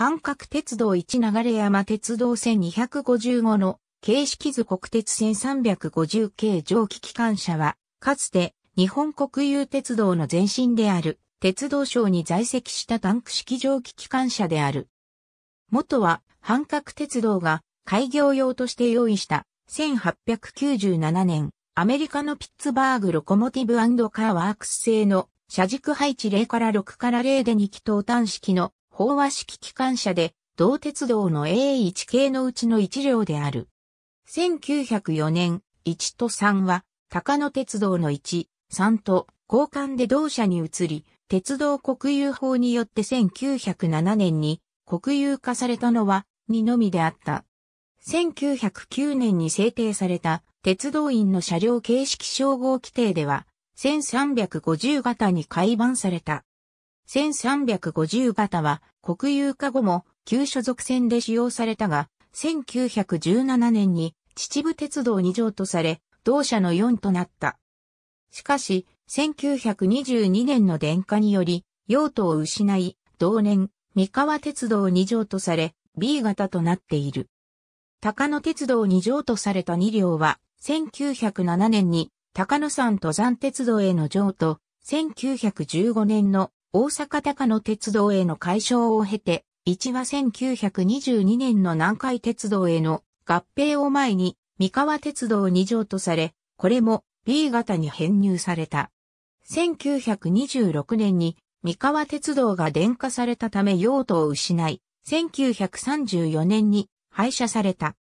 半角鉄道1流山鉄道線255の形式図国鉄線350系蒸気機関車は、かつて日本国有鉄道の前身である鉄道省に在籍したタンク式蒸気機関車である。元は半角鉄道が開業用として用意した1897年アメリカのピッツバーグロコモティブカーワークス製の車軸配置0から6から0で2気筒単式の飽和式機関車で、同鉄道の A1 系のうちの1両である。1904年、1と3は、高野鉄道の1、3と交換で同社に移り、鉄道国有法によって1907年に国有化されたのは2のみであった。1909年に制定された鉄道員の車両形式称号規定では、1350型に改版された。1350型は国有化後も旧所属線で使用されたが、1917年に秩父鉄道2条とされ、同社の4となった。しかし、1922年の電化により、用途を失い、同年、三河鉄道2条とされ、B 型となっている。高野鉄道2条とされた2両は、1907年に高野山登山鉄道への譲渡、1915年の大阪高野鉄道への解消を経て、1は1922年の南海鉄道への合併を前に、三河鉄道2条とされ、これも B 型に編入された。1926年に三河鉄道が電化されたため用途を失い、1934年に廃車された。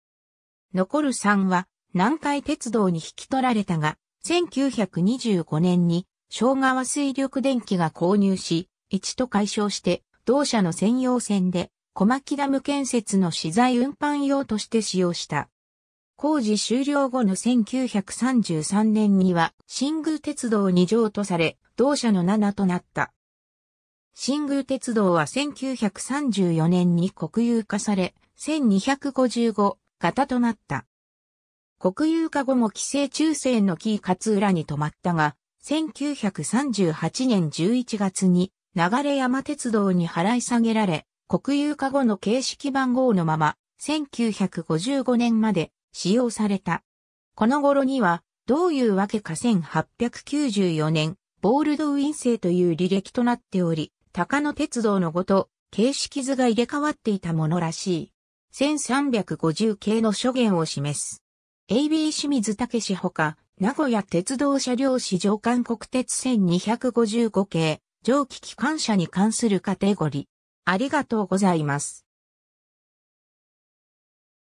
残る3は南海鉄道に引き取られたが、1925年に小川水力電機が購入し、一と解消して、同社の専用線で、小牧ダム建設の資材運搬用として使用した。工事終了後の1933年には、新宮鉄道2乗とされ、同社の7となった。新宮鉄道は1934年に国有化され、1255型となった。国有化後も規制中線のキー勝浦に止まったが、1938年11月に流山鉄道に払い下げられ、国有化後の形式番号のまま、1955年まで使用された。この頃には、どういうわけか1894年、ボールドウィン製という履歴となっており、高野鉄道のごと、形式図が入れ替わっていたものらしい。1350系の諸言を示す。AB 清水武ほか、名古屋鉄道車両市場韓国鉄線255系、蒸気機関車に関するカテゴリー。ありがとうございます。